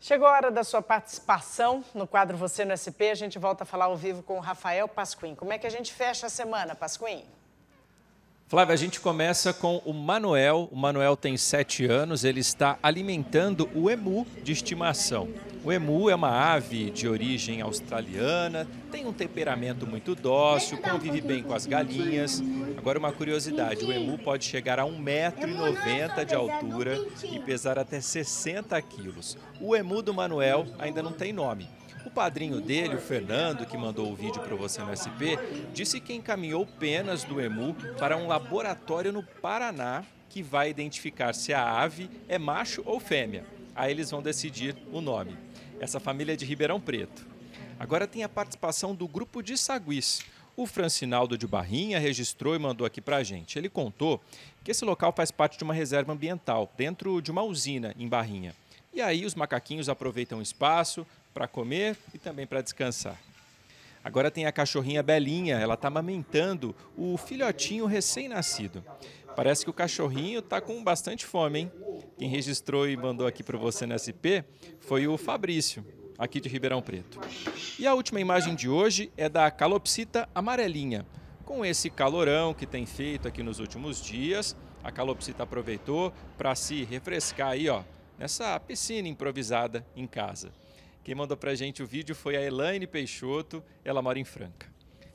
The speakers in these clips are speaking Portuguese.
Chegou a hora da sua participação no quadro Você no SP. A gente volta a falar ao vivo com o Rafael Pasquim. Como é que a gente fecha a semana, Pasquim? Flávia, a gente começa com o Manuel. O Manuel tem sete anos, ele está alimentando o emu de estimação. O emu é uma ave de origem australiana, tem um temperamento muito dócil, convive bem com as galinhas. Agora, uma curiosidade: o emu pode chegar a 1,90m de é altura e pesar até 60 quilos. O emu do Manuel ainda não tem nome. O padrinho dele, o Fernando, que mandou o vídeo para você no SP, disse que encaminhou penas do emu para um laboratório no Paraná que vai identificar se a ave é macho ou fêmea. Aí eles vão decidir o nome. Essa família é de Ribeirão Preto. Agora tem a participação do grupo de Saguis. O Francinaldo de Barrinha registrou e mandou aqui para a gente. Ele contou que esse local faz parte de uma reserva ambiental, dentro de uma usina em Barrinha. E aí os macaquinhos aproveitam o espaço para comer e também para descansar. Agora tem a cachorrinha Belinha, ela está amamentando o filhotinho recém-nascido. Parece que o cachorrinho está com bastante fome, hein? Quem registrou e mandou aqui para você no SP foi o Fabrício, aqui de Ribeirão Preto. E a última imagem de hoje é da calopsita amarelinha. Com esse calorão que tem feito aqui nos últimos dias, a calopsita aproveitou para se refrescar aí, ó, nessa piscina improvisada em casa. Quem mandou a gente o vídeo foi a Elaine Peixoto, ela mora em Franca.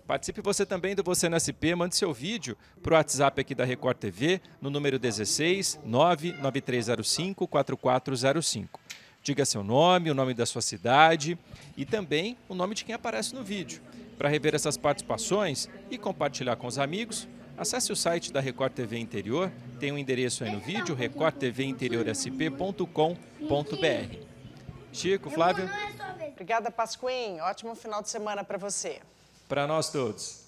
Participe você também do Você na SP, mande seu vídeo para o WhatsApp aqui da Record TV, no número 16 99305 4405. Diga seu nome, o nome da sua cidade e também o nome de quem aparece no vídeo. Para rever essas participações e compartilhar com os amigos, acesse o site da Record TV Interior, tem o um endereço aí no vídeo, recordtvinteriorsp.com.br. Chico, Flávio. Obrigada, Pasquim. Ótimo final de semana para você para nós todos.